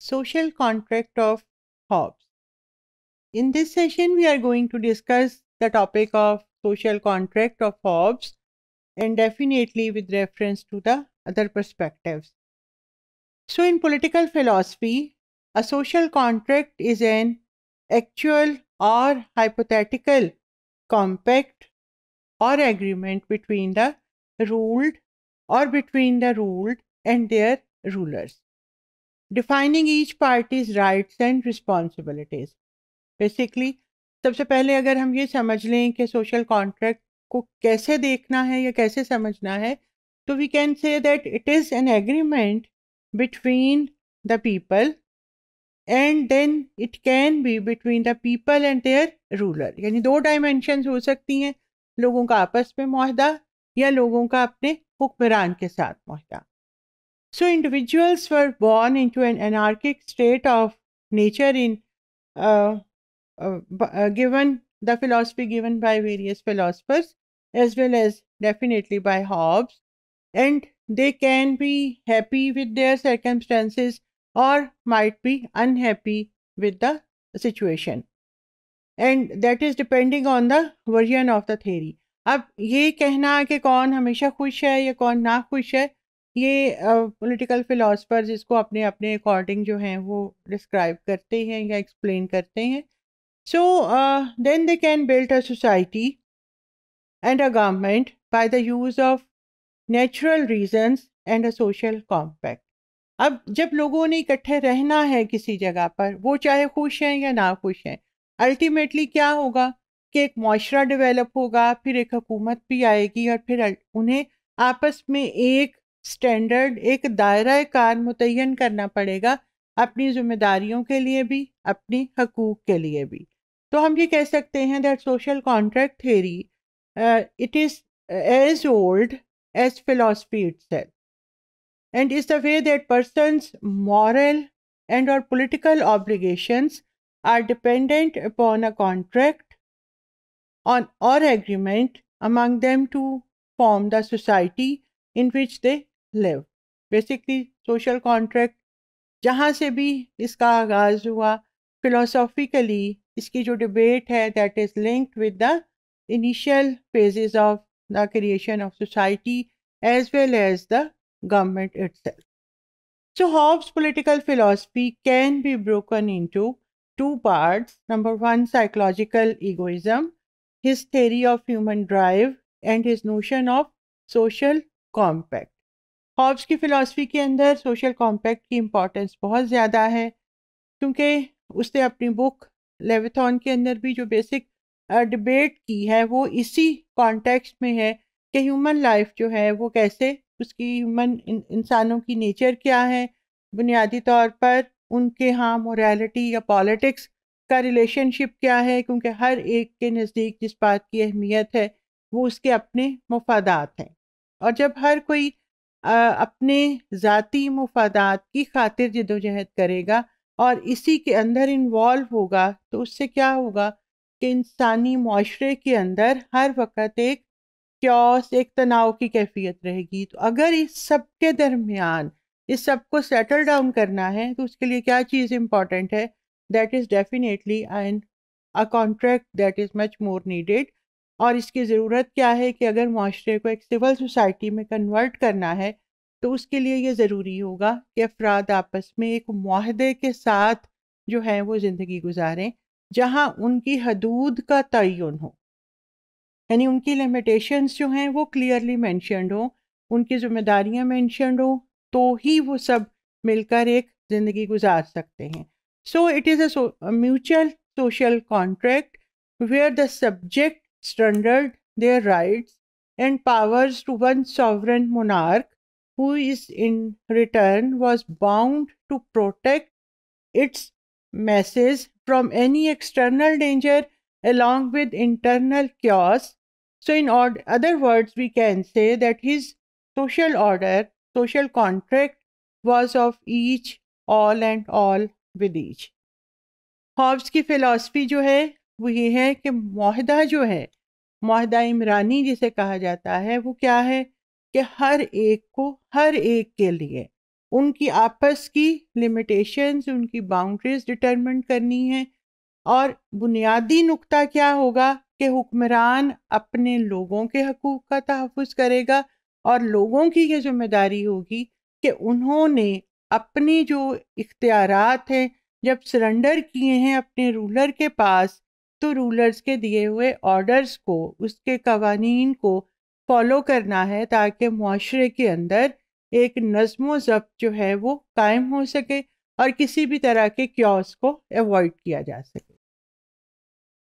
social contract of Hobbes. In this session, we are going to discuss the topic of social contract of Hobbes and definitely with reference to the other perspectives. So in political philosophy, a social contract is an actual or hypothetical compact or agreement between the ruled or between the ruled and their rulers. Defining each parties rights and responsibilities basically सबसे पहले अगर हम ये समझ लें कि social contract को कैसे देखना है या कैसे समझना है तो we can say that it is an agreement between the people and then it can be between the people and their ruler यानी दो डायमेंशन हो सकती हैं लोगों का आपस में माहदा या लोगों का अपने हुक्मरान के साथ माहदा So individuals were born into an anarchic state of nature in uh, uh, uh, given the philosophy given by various philosophers as well as definitely by Hobbes and they can be happy with their circumstances or might be unhappy with the situation and that is depending on the version of the theory Now, ये कहना कि कौन हमेशा खुश है या कौन ना खुश है ये पॉलिटिकल फिलासफर जिसको अपने अपने अकॉर्डिंग जो हैं वो डिस्क्राइब करते हैं या एक्सप्लेन करते हैं so then they can build a society and a government by the use of natural reasons and a social compact अब जब लोगों ने इकट्ठे रहना है किसी जगह पर वो चाहे खुश हैं या ना खुश हैं अल्टीमेटली क्या होगा कि एक माशरा डेवलप होगा फिर एक हुकूमत भी आएगी और फिर उन्हें आपस में एक स्टैंडर्ड एक दायरा कार मुतन करना पड़ेगा अपनी जिम्मेदारियों के लिए भी अपनी हकूक के लिए भी तो हम ये कह सकते हैं that social contract theory it is as old as philosophy it and is the way that person moral and or political obligations are dependent upon a contract on or agreement among them to form the society in which they Live basically social contract, जहाँ से भी इसका आगाज़ हुआ philosophically इसकी जो debate है that is linked with the initial phases of the creation of society as well as the government itself. So Hobbes' political philosophy can be broken into two parts. Number one, psychological egoism, his theory of human drive, and his notion of social compact. Hobbes की philosophy के अंदर social compact की importance बहुत ज़्यादा है क्योंकि उसने अपनी बुक लेवेथॉन के अंदर भी जो बेसिक डिबेट की है वो इसी कॉन्टेक्स्ट में है कि ह्यूमन लाइफ जो है वो कैसे उसकी ह्यूमन इंसानों की नेचर क्या है बुनियादी तौर पर उनके यहाँ मोरालिटी या पॉलिटिक्स का रिलेशनशिप क्या है क्योंकि हर एक के नज़दीक जिस बात की अहमियत है वो उसके अपने मफादात हैं और जब हर कोई अपने ज़ाती मफादात की खातिर जदोजहद करेगा और इसी के अंदर इन्वॉल्व होगा तो उससे क्या होगा कि इंसानी माशरे के अंदर हर वक्त एक क्योस एक तनाव की कैफियत रहेगी तो अगर इस सब के दरमियान इस सब को सेटल डाउन करना है तो उसके लिए क्या चीज़ इम्पॉर्टेंट है that is definitely and a contract that is much more needed और इसकी ज़रूरत क्या है कि अगर माशरे को एक सिविल सोसाइटी में कन्वर्ट करना है तो उसके लिए ये ज़रूरी होगा कि अफराद आपस में एक माहदे के साथ जो है वो ज़िंदगी गुजारें जहाँ उनकी हदूद का तयन हो यानी उनकी लिमिटेशंस जो हैं वो क्लियरली मैंशनड हों उनकी जिम्मेदारियाँ मैंशनड हों तो ही वो सब मिलकर एक ज़िंदगी गुजार सकते हैं so it is a mutual social contract where the subject surrendered their rights and powers to one sovereign monarch who is in return was bound to protect its masses from any external danger along with internal chaos. So, in other words, we can say that his social order, social contract was of each, all, and all with each. Hobbes की philosophy जो है वो ये है कि माहदा जो है माहदा इमरानी जिसे कहा जाता है वो क्या है कि हर एक को हर एक के लिए उनकी आपस की लिमिटेशंस उनकी बाउंड्रीज डिटरमिन करनी है और बुनियादी नुक्ता क्या होगा कि हुक्मरान अपने लोगों के हकूक़ का तहफ़ करेगा और लोगों की ये जिम्मेदारी होगी कि उन्होंने अपने जो इख्तियार हैं जब सरेंडर किए हैं अपने रूलर के पास तो रूलर्स के दिए हुए ऑर्डर्स को उसके कवानीन को फॉलो करना है ताकि माशरे के अंदर एक नज़म व ज़ब्त जो है वो कायम हो सके और किसी भी तरह के क्योस को अवॉइड किया जा सके